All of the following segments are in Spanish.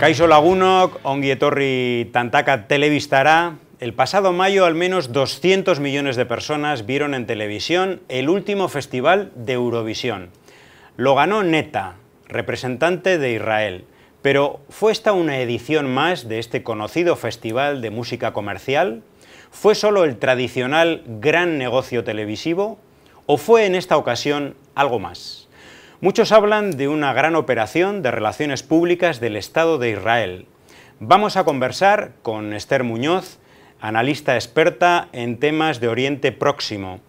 Kaixo Lagunok, ongi etorri tantaka Televistará. El pasado mayo al menos 200 millones de personas vieron en televisión el último festival de Eurovisión. Lo ganó Neta, representante de Israel, pero ¿fue esta una edición más de este conocido festival de música comercial? ¿Fue solo el tradicional gran negocio televisivo? ¿O fue en esta ocasión algo más? Muchos hablan de una gran operación de relaciones públicas del Estado de Israel. Vamos a conversar con Esther Muñoz, analista experta en temas de Oriente Próximo.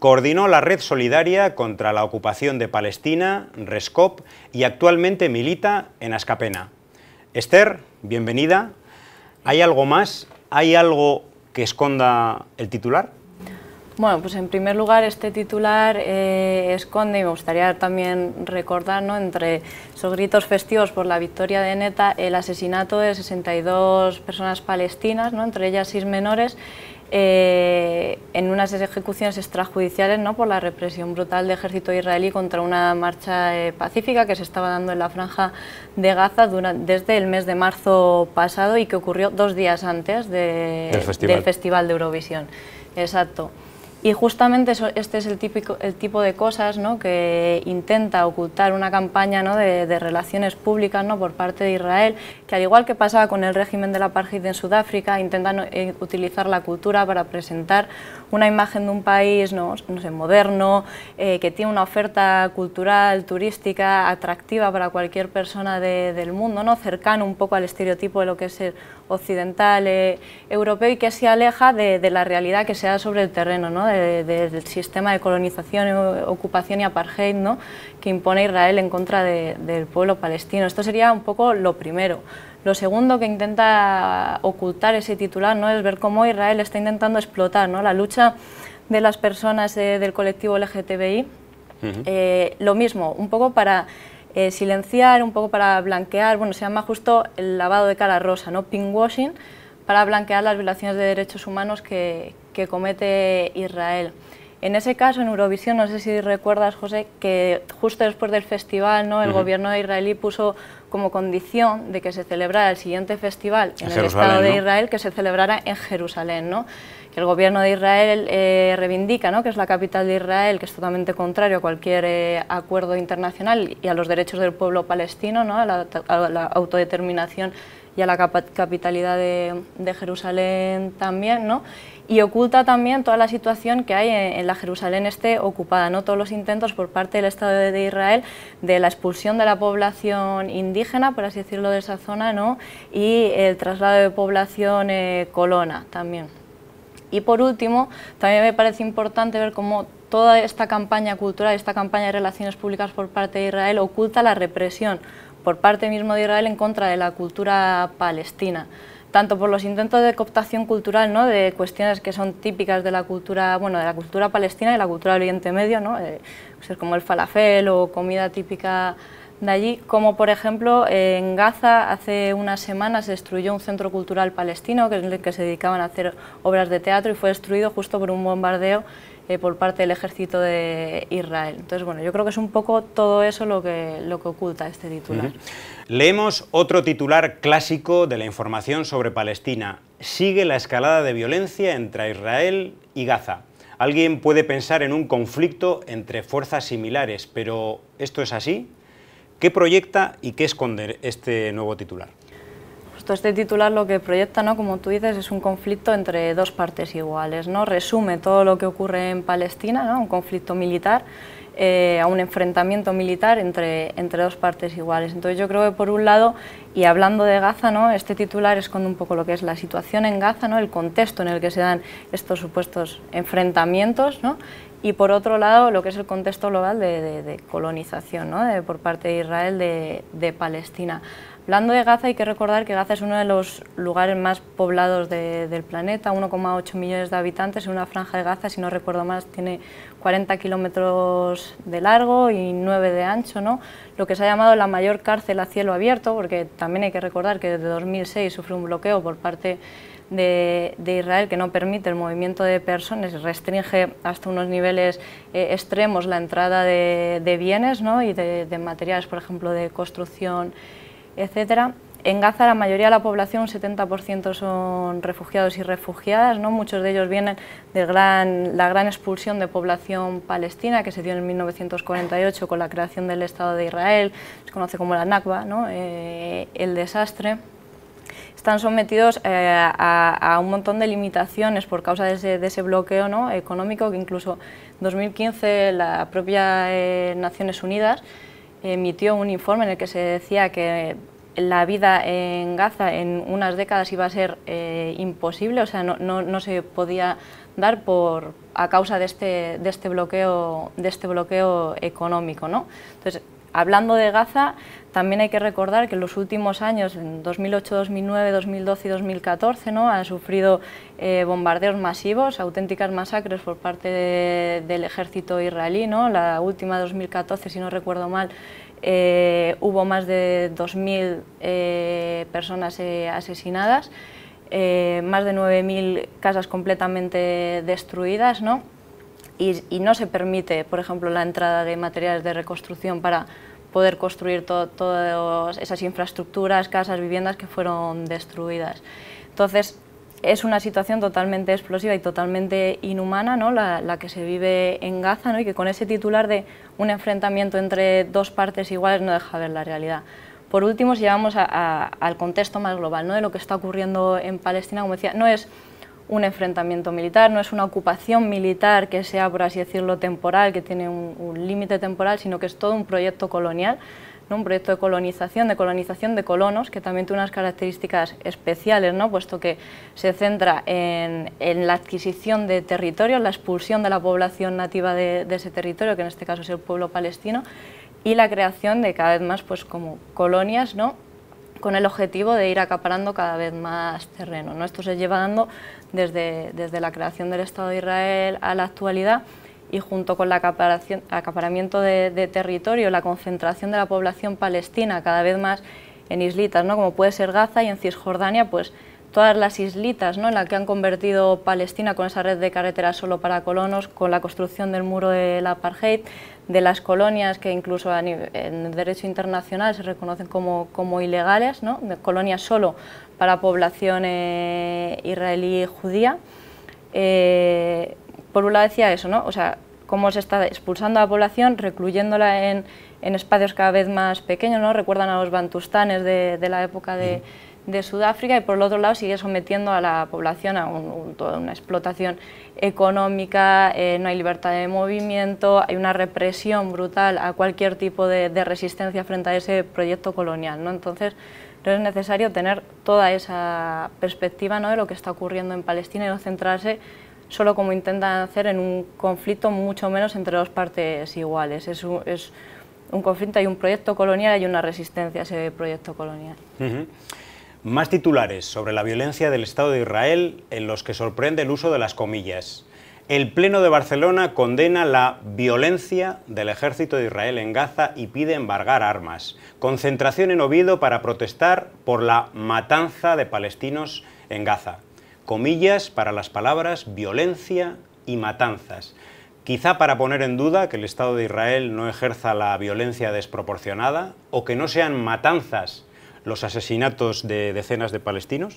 Coordinó la Red Solidaria contra la Ocupación de Palestina, RESCOP, y actualmente milita en Ascapena. Esther, bienvenida. ¿Hay algo más? ¿Hay algo que esconda el titular? Bueno, pues en primer lugar este titular eh, esconde, y me gustaría también recordar, entre esos gritos festivos por la victoria de Neta, el asesinato de 62 personas palestinas, ¿no? entre ellas seis menores, eh, en unas ejecuciones extrajudiciales ¿no? por la represión brutal del ejército israelí contra una marcha eh, pacífica que se estaba dando en la franja de Gaza desde el mes de marzo pasado y que ocurrió dos días antes del Festival de Eurovisión. Exacto. Y justamente este es el, típico, el tipo de cosas ¿no? que intenta ocultar una campaña ¿no? de, relaciones públicas ¿no? por parte de Israel, que al igual que pasaba con el régimen de la apartheid en Sudáfrica, intentan eh, utilizar la cultura para presentar una imagen de un país no, sé, moderno, eh, que tiene una oferta cultural, turística, atractiva para cualquier persona del mundo, ¿no? cercano un poco al estereotipo de lo que es ser occidental, europeo y que se aleja de, la realidad que se da sobre el terreno, ¿no? del sistema de colonización, eh, ocupación y apartheid ¿no? que impone Israel en contra del pueblo palestino. Esto sería un poco lo primero. Lo segundo que intenta ocultar ese titular ¿no? es ver cómo Israel está intentando explotar ¿no? la lucha de las personas eh, del colectivo LGTBI. Eh, lo mismo, un poco para eh, silenciar, un poco para blanquear, bueno, se llama justo el lavado de cara rosa, ¿no? Pink washing, para blanquear las violaciones de derechos humanos que, comete Israel. En ese caso, en Eurovisión, no sé si recuerdas, José, que justo después del festival, ¿no? el gobierno israelí puso como condición de que se celebrara el siguiente festival en, el Estado de Israel, que se celebrara en Jerusalén. ¿no? que el gobierno de Israel eh, reivindica, ¿no? que es la capital de Israel, que es totalmente contrario a cualquier eh, acuerdo internacional y a los derechos del pueblo palestino, ¿no? a, la, autodeterminación y a la capitalidad de, Jerusalén también, ¿no? y oculta también toda la situación que hay en, la Jerusalén este ocupada, ¿no? todos los intentos por parte del Estado de Israel de la expulsión de la población indígena, por así decirlo, de esa zona, ¿no? y el traslado de población eh, colona también. Y por último, también me parece importante ver cómo toda esta campaña cultural, esta campaña de relaciones públicas por parte de Israel oculta la represión por parte mismo de Israel en contra de la cultura palestina tanto por los intentos de cooptación cultural, ¿no? de cuestiones que son típicas de la cultura, bueno, de la cultura palestina y la cultura del Oriente Medio, ¿no? Eh, como el falafel o comida típica de allí, como por ejemplo en Gaza hace unas semanas se destruyó un centro cultural palestino que, el que se dedicaban a hacer obras de teatro y fue destruido justo por un bombardeo eh, por parte del ejército de Israel. Entonces, bueno, yo creo que es un poco todo eso lo que, lo que oculta este titular. Leemos otro titular clásico de la información sobre Palestina. Sigue la escalada de violencia entre Israel y Gaza. Alguien puede pensar en un conflicto entre fuerzas similares, pero ¿esto es así? ¿Qué proyecta y qué esconde este nuevo titular? este titular lo que proyecta, ¿no? como tú dices, es un conflicto entre dos partes iguales. ¿no? Resume todo lo que ocurre en Palestina, ¿no? un conflicto militar, eh, un enfrentamiento militar entre, entre dos partes iguales. Entonces yo creo que por un lado, y hablando de Gaza, ¿no? este titular esconde un poco lo que es la situación en Gaza, ¿no? el contexto en el que se dan estos supuestos enfrentamientos, ¿no? y por otro lado lo que es el contexto global de, de, colonización de, por parte de Israel de, Palestina. Hablando de Gaza, hay que recordar que Gaza es uno de los lugares más poblados del planeta, 1,8 millones de habitantes, en una franja de Gaza, si no recuerdo más, tiene 40 kilómetros de largo y 9 de ancho, lo que se ha llamado la mayor cárcel a cielo abierto, porque también hay que recordar que desde 2006 sufre un bloqueo por parte de, Israel que no permite el movimiento de personas restringe hasta unos niveles eh, extremos la entrada de, bienes y de, materiales, por ejemplo, de construcción etcétera. En Gaza la mayoría de la población, un 70% son refugiados y refugiadas, ¿no? muchos de ellos vienen de la gran expulsión de población palestina que se dio en 1948 con la creación del Estado de Israel, se conoce como la Nakba, ¿no? Eh, el desastre están sometidos eh, a, un montón de limitaciones por causa de ese, bloqueo ¿no? económico que incluso en 2015 la propia eh, Naciones Unidas emitió un informe en el que se decía que la vida en Gaza en unas décadas iba a ser eh, imposible, o sea, no, se podía dar por, a causa de este, de este, bloqueo, de este bloqueo económico. ¿no? Entonces, Hablando de Gaza, también hay que recordar que en los últimos años, en 2008, 2009, 2012 y 2014, ¿no? sufrido eh, bombardeos masivos, auténticas masacres por parte del ejército israelí. ¿no? La última, 2014, si no recuerdo mal, eh, hubo más de 2.000 eh, personas asesinadas, más de 9.000 casas completamente destruidas. y no se permite, por ejemplo, la entrada de materiales de reconstrucción para poder construir todas esas infraestructuras, casas, viviendas que fueron destruidas. Entonces, es una situación totalmente explosiva y totalmente inhumana ¿no? la, que se vive en Gaza ¿no? y que con ese titular de un enfrentamiento entre dos partes iguales no deja ver la realidad. Por último, si llegamos al contexto más global ¿no? de lo que está ocurriendo en Palestina, como decía, no es un enfrentamiento militar, no es una ocupación militar que sea, por así decirlo, temporal, que tiene un, límite temporal, sino que es todo un proyecto colonial, un proyecto de colonización, de colonización de colonos, que también tiene unas características especiales, ¿no? puesto que se centra en, la adquisición de territorios, la expulsión de la población nativa de, ese territorio, que en este caso es el pueblo palestino, y la creación de cada vez más pues, como colonias ¿no? con el objetivo de ir acaparando cada vez más terreno. Esto se lleva dando desde, desde la creación del Estado de Israel a la actualidad y junto con el acaparamiento de, territorio, la concentración de la población palestina cada vez más en islitas, ¿no? como puede ser Gaza y en Cisjordania, pues todas las islitas ¿no? en las que han convertido Palestina con esa red de carreteras solo para colonos, con la construcción del muro de del apartheid, de las colonias que incluso a nivel, en derecho internacional se reconocen como, como ilegales, ¿no? colonias solo para población eh, israelí judía. Eh, por un lado decía eso, ¿no? o sea, cómo se está expulsando a la población, recluyéndola en, en espacios cada vez más pequeños, ¿no? recuerdan a los bantustanes de la época de, de Sudáfrica y por el otro lado sigue sometiendo a la población a una explotación económica, eh, no hay libertad de movimiento, hay una represión brutal a cualquier tipo de, resistencia frente a ese proyecto colonial. ¿no? Entonces, no es necesario tener toda esa perspectiva ¿no? de lo que está ocurriendo en Palestina y no centrarse solo como intentan hacer en un conflicto mucho menos entre dos partes iguales. Es un, conflicto, hay un proyecto colonial y una resistencia a ese proyecto colonial. Más titulares sobre la violencia del Estado de Israel en los que sorprende el uso de las comillas. El Pleno de Barcelona condena la violencia del ejército de Israel en Gaza y pide embargar armas. Concentración en Oviedo para protestar por la matanza de palestinos en Gaza. Comillas para las palabras violencia y matanzas quizá para poner en duda que el Estado de Israel no ejerza la violencia desproporcionada o que no sean matanzas los asesinatos de decenas de palestinos?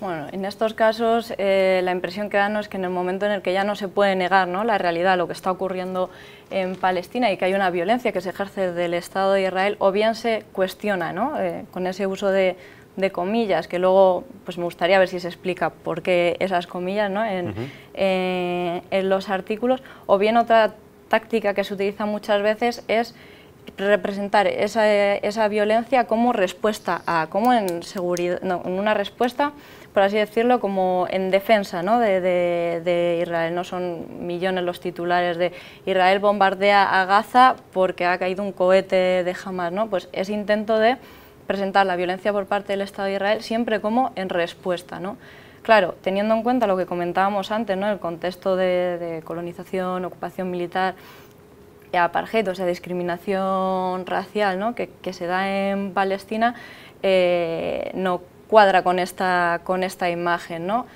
Bueno, en estos casos eh, la impresión que dan es que en el momento en el que ya no se puede negar ¿no? la realidad, lo que está ocurriendo en Palestina y que hay una violencia que se ejerce del Estado de Israel, o bien se cuestiona ¿no? Eh, con ese uso de, comillas, que luego pues me gustaría ver si se explica por qué esas comillas ¿no? en, eh, en los artículos, o bien otra táctica que se utiliza muchas veces es representar esa, violencia como respuesta a, como en seguridad, no, una respuesta, por así decirlo, como en defensa ¿no? de, Israel. No son millones los titulares de Israel bombardea a Gaza porque ha caído un cohete de Hamas, ¿no? Pues ese intento de presentar la violencia por parte del Estado de Israel siempre como en respuesta, ¿no? Claro, teniendo en cuenta lo que comentábamos antes, ¿no? el contexto de colonización, ocupación militar, apartheid, o sea, discriminación racial ¿no? que, se da en Palestina, eh, no cuadra con esta, con esta imagen. ¿no?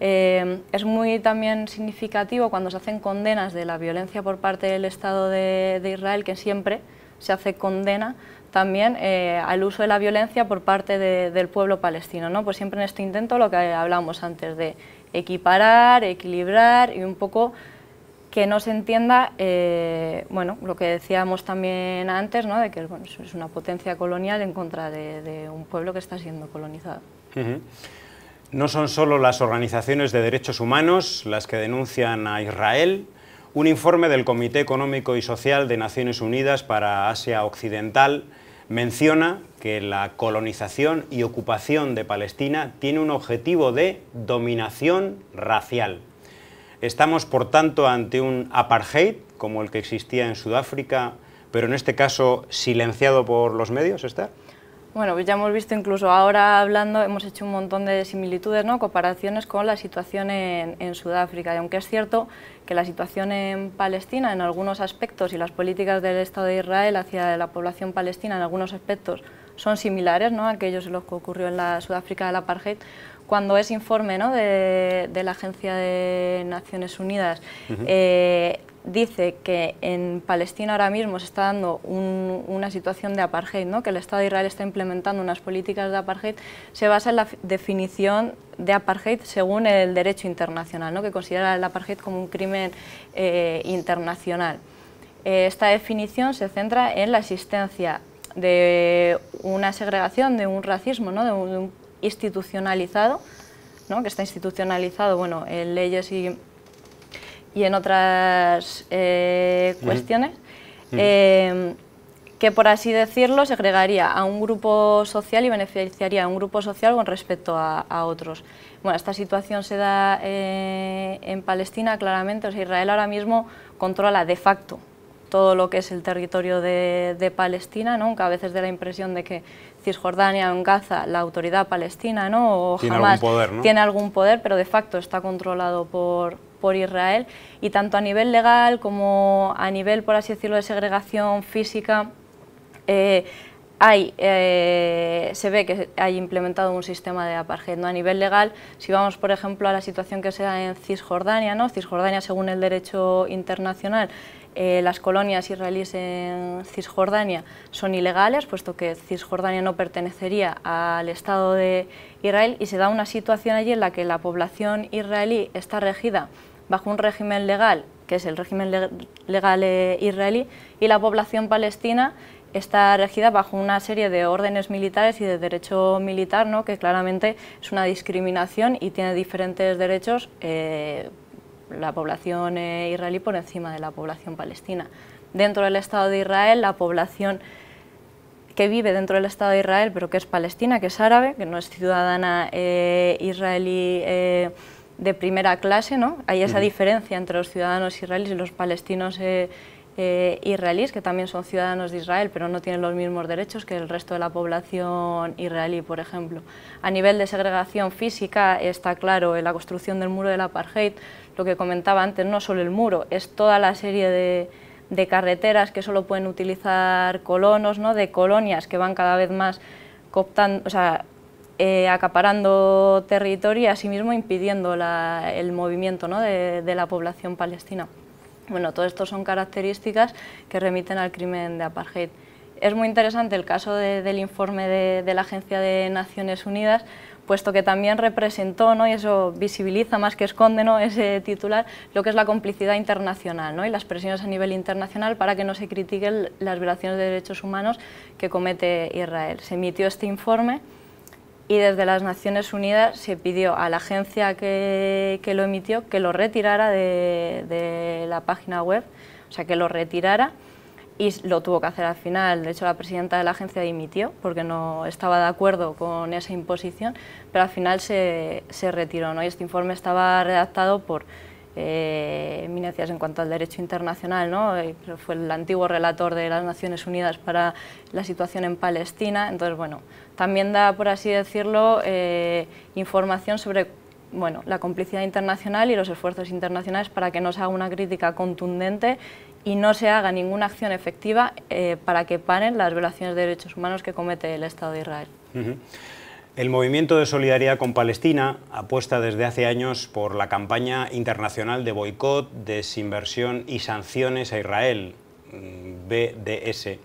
Eh, es muy también significativo cuando se hacen condenas de la violencia por parte del Estado de, Israel, que siempre se hace condena también eh, al uso de la violencia por parte del pueblo palestino. ¿no? Pues siempre en este intento lo que hablamos antes de equiparar, equilibrar y un poco que no se entienda, eh, bueno, lo que decíamos también antes, ¿no? de que es una potencia colonial en contra de, un pueblo que está siendo colonizado. No son solo las organizaciones de derechos humanos las que denuncian a Israel. Un informe del Comité Económico y Social de Naciones Unidas para Asia Occidental menciona que la colonización y ocupación de Palestina tiene un objetivo de dominación racial. Estamos, por tanto, ante un apartheid, como el que existía en Sudáfrica, pero en este caso silenciado por los medios, Esther. Bueno, pues ya hemos visto incluso ahora hablando, hemos hecho un montón de similitudes, ¿no? comparaciones con la situación en, en, Sudáfrica. Y aunque es cierto que la situación en Palestina en algunos aspectos y las políticas del Estado de Israel hacia la población palestina en algunos aspectos son similares ¿no? a aquellos en los que ocurrió en la Sudáfrica del apartheid, cuando ese informe de, la Agencia de Naciones Unidas, eh, dice que en Palestina ahora mismo se está dando una situación de apartheid, ¿no? que el Estado de Israel está implementando unas políticas de apartheid, se basa en la definición de apartheid según el derecho internacional, ¿no? que considera el apartheid como un crimen eh, internacional. Eh, esta definición se centra en la existencia de una segregación, de un racismo, ¿no? de un institucionalizado, ¿no? que está institucionalizado bueno, en leyes y, en otras eh, cuestiones, eh, que por así decirlo se agregaría a un grupo social y beneficiaría a un grupo social con respecto a, otros. Bueno, esta situación se da eh, en Palestina claramente, Israel ahora mismo controla de facto todo lo que es el territorio de, Palestina, aunque a veces da la impresión de que Cisjordania o en Gaza la autoridad palestina, ¿no? tiene algún poder, ¿no? tiene algún poder, pero de facto está controlado por, por Israel y tanto a nivel legal como a nivel, por así decirlo, de segregación física, eh, hay, eh, se ve que hay implementado un sistema de apartheid. A nivel legal, si vamos, por ejemplo, a la situación que se da en Cisjordania, ¿no? Cisjordania, según el derecho internacional, eh, las colonias israelíes en Cisjordania son ilegales, puesto que Cisjordania no pertenecería al Estado de Israel y se da una situación allí en la que la población israelí está regida bajo un régimen legal, que es el régimen legal eh, israelí, y la población palestina está regida bajo una serie de órdenes militares y de derecho militar, ¿no? que claramente es una discriminación y tiene diferentes derechos eh, la población eh, israelí por encima de la población palestina. Dentro del Estado de Israel, la población que vive dentro del Estado de Israel, pero que es palestina, que es árabe, que no es ciudadana eh, israelí eh, de primera clase, ¿no? Hay esa diferencia entre los ciudadanos israelíes y los palestinos israelíes, que también son ciudadanos de Israel, pero no tienen los mismos derechos que el resto de la población israelí, por ejemplo. A nivel de segregación física está claro en la construcción del muro de la apartheid, lo que comentaba antes, no solo el muro, es toda la serie de, carreteras que solo pueden utilizar colonos, ¿no? de colonias que van cada vez más eh, acaparando territorio y asimismo impidiendo el movimiento de, la población palestina. Bueno, todo esto son características que remiten al crimen de apartheid. Es muy interesante el caso del informe de, de la Agencia de Naciones Unidas puesto que también representó, ¿no? y eso visibiliza más que esconde ¿no? ese titular, lo que es la complicidad internacional ¿no? y las presiones a nivel internacional para que no se critiquen las violaciones de derechos humanos que comete Israel. Se emitió este informe y desde las Naciones Unidas se pidió a la agencia que, lo emitió que lo retirara de, de la página web, o sea, que lo retirara y lo tuvo que hacer al final. De hecho, la presidenta de la agencia dimitió porque no estaba de acuerdo con esa imposición, pero al final se, retiró. ¿no? Y este informe estaba redactado por eh, eminencias en cuanto al derecho internacional. ¿no? Fue el antiguo relator de las Naciones Unidas para la situación en Palestina. Entonces, bueno, también da, por así decirlo, eh, información sobre bueno, la complicidad internacional y los esfuerzos internacionales para que no se haga una crítica contundente y no se haga ninguna acción efectiva eh, para que paren las violaciones de derechos humanos que comete el Estado de Israel. El movimiento de solidaridad con Palestina apuesta desde hace años por la campaña internacional de boicot, desinversión y sanciones a Israel, mm, BDS.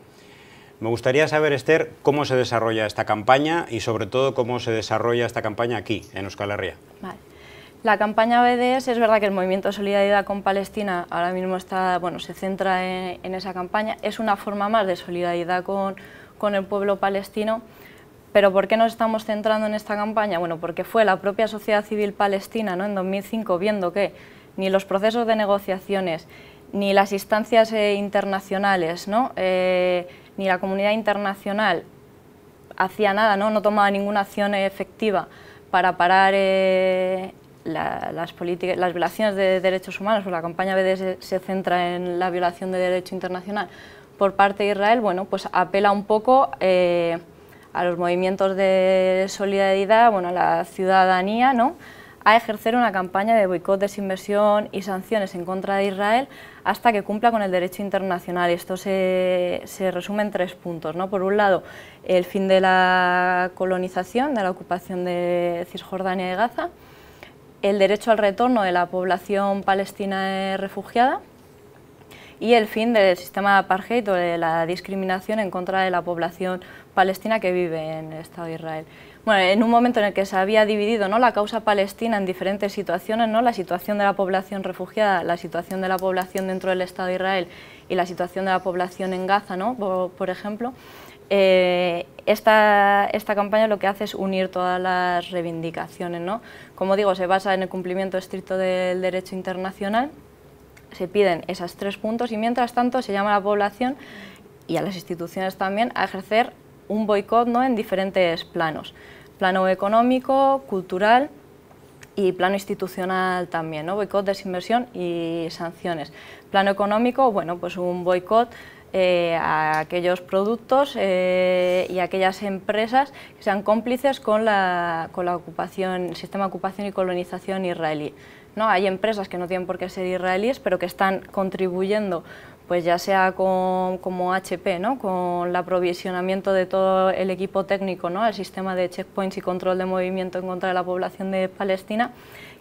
Me gustaría saber, Esther, cómo se desarrolla esta campaña y sobre todo cómo se desarrolla esta campaña aquí, en Euskal Herria. Vale. La campaña BDS, es verdad que el movimiento de Solidaridad con Palestina ahora mismo está, bueno, se centra en, esa campaña, es una forma más de solidaridad con, el pueblo palestino, pero ¿por qué nos estamos centrando en esta campaña? Bueno, porque fue la propia sociedad civil palestina ¿no? en 2005 viendo que ni los procesos de negociaciones, ni las instancias eh, internacionales, ¿no? Eh, ni la comunidad internacional hacía nada, no, no tomaba ninguna acción efectiva para parar eh, las, políticas, las violaciones de derechos humanos, o la campaña BDS se centra en la violación de derecho internacional por parte de Israel, bueno, pues apela un poco eh, a los movimientos de solidaridad, bueno, a la ciudadanía, ¿no? a ejercer una campaña de boicot, desinversión y sanciones en contra de Israel hasta que cumpla con el derecho internacional. Esto se, resume en tres puntos. Por un lado, el fin de la colonización, de la ocupación de Cisjordania y Gaza, el derecho al retorno de la población palestina refugiada, y el fin del sistema de apartheid o de la discriminación en contra de la población palestina que vive en el Estado de Israel en un momento en el que se había dividido ¿no? la causa palestina en diferentes situaciones, ¿no? la situación de la población refugiada, la situación de la población dentro del Estado de Israel y la situación de la población en Gaza, ¿no? por, ejemplo, eh, esta, esta, campaña lo que hace es unir todas las reivindicaciones. ¿no? Como digo, se basa en el cumplimiento estricto del derecho internacional, se piden esos tres puntos y mientras tanto se llama a la población y a las instituciones también a ejercer un boicot ¿no? en diferentes planos, plano económico, cultural y plano institucional también, ¿no? boicot, desinversión y sanciones. Plano económico, bueno, pues un boicot eh, a aquellos productos eh, y a aquellas empresas que sean cómplices con la, ocupación, el sistema de ocupación y colonización israelí. ¿no? Hay empresas que no tienen por qué ser israelíes, pero que están contribuyendo pues ya sea con, como HP, ¿no? con el aprovisionamiento de todo el equipo técnico, ¿no? el sistema de checkpoints y control de movimiento en contra de la población de Palestina,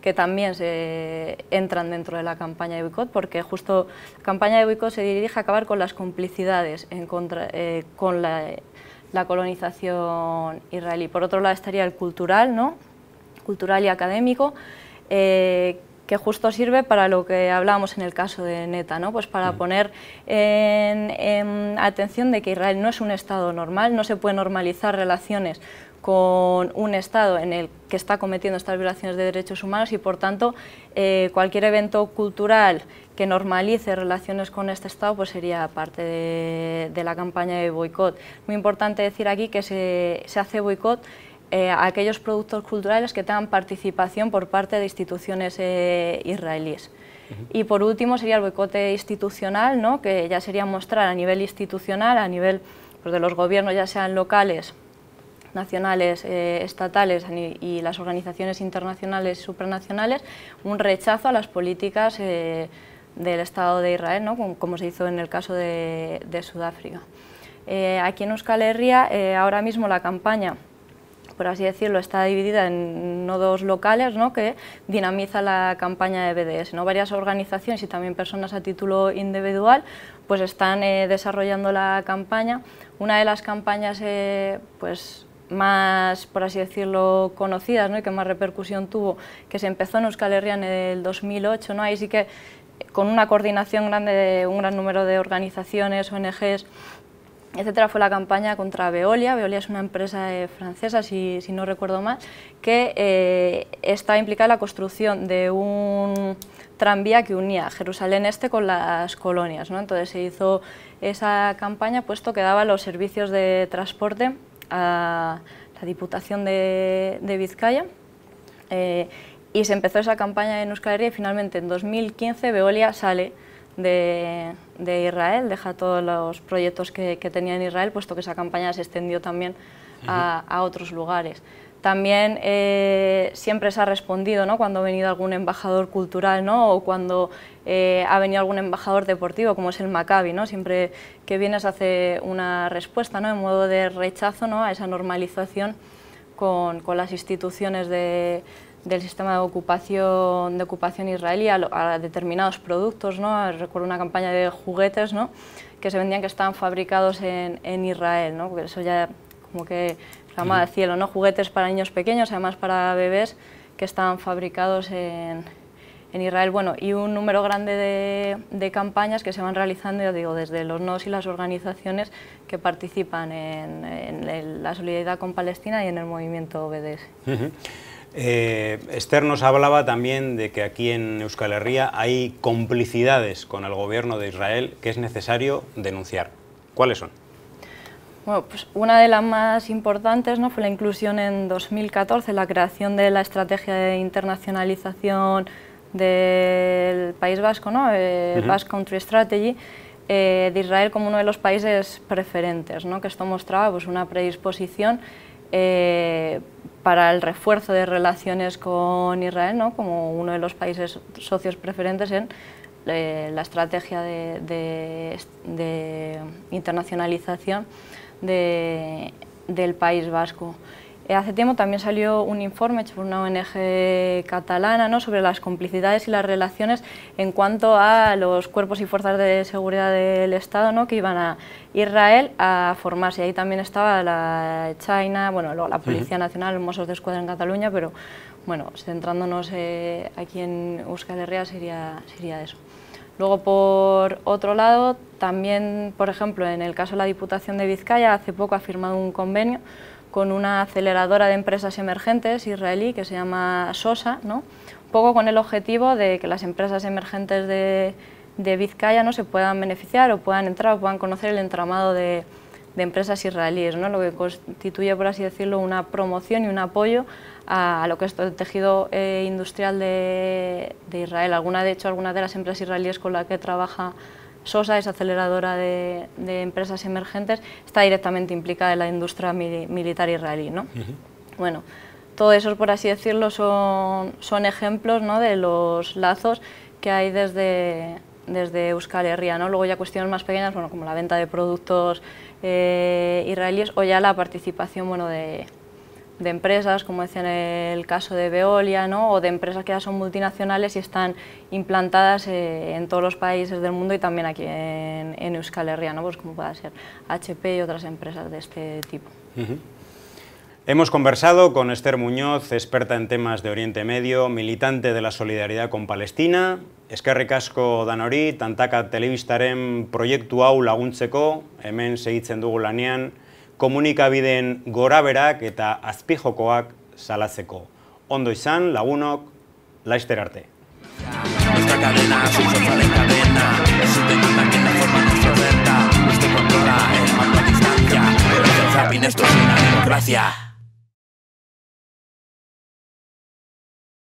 que también se entran dentro de la campaña de boicot, porque justo la campaña de boicot se dirige a acabar con las complicidades en contra, eh, con la, colonización israelí. Por otro lado estaría el cultural, ¿no? cultural y académico, eh, que justo sirve para lo que hablábamos en el caso de Neta, ¿no? pues para mm. poner en, atención de que Israel no es un Estado normal, no se puede normalizar relaciones con un Estado en el que está cometiendo estas violaciones de derechos humanos y, por tanto, eh, cualquier evento cultural que normalice relaciones con este Estado pues sería parte de, la campaña de boicot. Muy importante decir aquí que se hace boicot eh, aquellos productos culturales que tengan participación por parte de instituciones eh, israelíes. Y por último sería el boicote institucional, ¿no? que ya sería mostrar a nivel institucional, a nivel pues, de los gobiernos, ya sean locales, nacionales, eh, estatales y las organizaciones internacionales y supranacionales, un rechazo a las políticas del Estado de Israel, ¿no? como, se hizo en el caso de, Sudáfrica. aquí en Euskal Herria, ahora mismo la campaña por así decirlo, está dividida en nodos locales ¿no? que dinamiza la campaña de BDS. ¿no? Varias organizaciones y también personas a título individual pues están eh, desarrollando la campaña. Una de las campañas eh, pues, más, por así decirlo, conocidas ¿no? y que más repercusión tuvo, que se empezó en Euskal Herria en el 2008, ¿no? ahí sí que eh, con una coordinación grande de un gran número de organizaciones, ONGs, etcétera, fue la campaña contra Veolia. Veolia es una empresa eh, francesa, si, no recuerdo más, que eh, está implicada en la construcción de un tranvía que unía Jerusalén Este con las colonias. ¿no? Entonces se hizo esa campaña puesto que daba los servicios de transporte a la Diputación de, Vizcaya. Eh, y se empezó esa campaña en Euskal y finalmente en 2015 Veolia sale de, Israel, deja todos los proyectos que, tenía en Israel, puesto que esa campaña se extendió también a, otros lugares. También eh, siempre se ha respondido ¿no? cuando ha venido algún embajador cultural ¿no? o cuando eh, ha venido algún embajador deportivo, como es el Maccabi. ¿no? Siempre que vienes hace una respuesta ¿no? en modo de rechazo ¿no? a esa normalización con, con las instituciones de, del sistema de ocupación, de ocupación israelí a, determinados productos. ¿no? Recuerdo una campaña de juguetes ¿no? que se vendían que estaban fabricados en, Israel, ¿no? eso ya como que llama al cielo, ¿no? juguetes para niños pequeños, además para bebés que estaban fabricados en, Israel. Bueno, y un número grande de, de, campañas que se van realizando, digo, desde los NOS y las organizaciones que participan en, la solidaridad con Palestina y en el movimiento BDS. Eh, Esther nos hablaba también de que aquí en Euskal Herria hay complicidades con el gobierno de Israel que es necesario denunciar. ¿Cuáles son? Bueno, pues una de las más importantes ¿no? fue la inclusión en 2014, la creación de la estrategia de internacionalización del País Vasco, ¿no? el eh, Basque Country Strategy, eh, de Israel como uno de los países preferentes, ¿no? que esto mostraba pues, una predisposición para el refuerzo de relaciones con Israel, como uno de los países socios preferentes en eh, la estrategia de, internacionalización del País Vasco. Eh, hace tiempo también salió un informe hecho por una ONG catalana sobre las complicidades y las relaciones en cuanto a los cuerpos y fuerzas de seguridad del Estado ¿no? que iban a Israel a formarse. Ahí también estaba la China, bueno, luego la Policía Nacional, Mossos de Escuadra en Cataluña, pero bueno, centrándonos eh, aquí en Euskal Herria sería, sería eso. Luego, por otro lado, también, por ejemplo, en el caso de la Diputación de Vizcaya, hace poco ha firmado un convenio con una aceleradora de empresas emergentes israelí que se llama SOSA, ¿no? un poco con el objetivo de que las empresas emergentes de, Vizcaya ¿no? se puedan beneficiar o puedan entrar o puedan conocer el entramado de, empresas israelíes, ¿no? lo que constituye, por así decirlo, una promoción y un apoyo a, lo que es el tejido eh, industrial de, Israel. Alguna, de hecho, algunas de las empresas israelíes con las que trabaja SOSA es aceleradora de, empresas emergentes, está directamente implicada en la industria militar israelí. ¿no? Bueno, todo eso, por así decirlo, son, son ejemplos de los lazos que hay desde, desde Euskal Herria. ¿no? Luego ya cuestiones más pequeñas, bueno, como la venta de productos eh, israelíes o ya la participación bueno, de, de empresas, como decía en el caso de Veolia, o de empresas que ya son multinacionales y están implantadas eh, en todos los países del mundo y también aquí en, Euskal Herria, ¿no? pues como pueda ser HP y otras empresas de este tipo. Hemos conversado con Esther Muñoz, experta en temas de Oriente Medio, militante de la solidaridad con Palestina, eskerrik Casco danori, tantaka telebistaren proiektu Aula laguntzeko, hemen segitzen dugu lanean, komunikabideen goraberak eta azpijokoak salatzeko. Ondo izan, lagunok, laister arte. Nuestra cadena,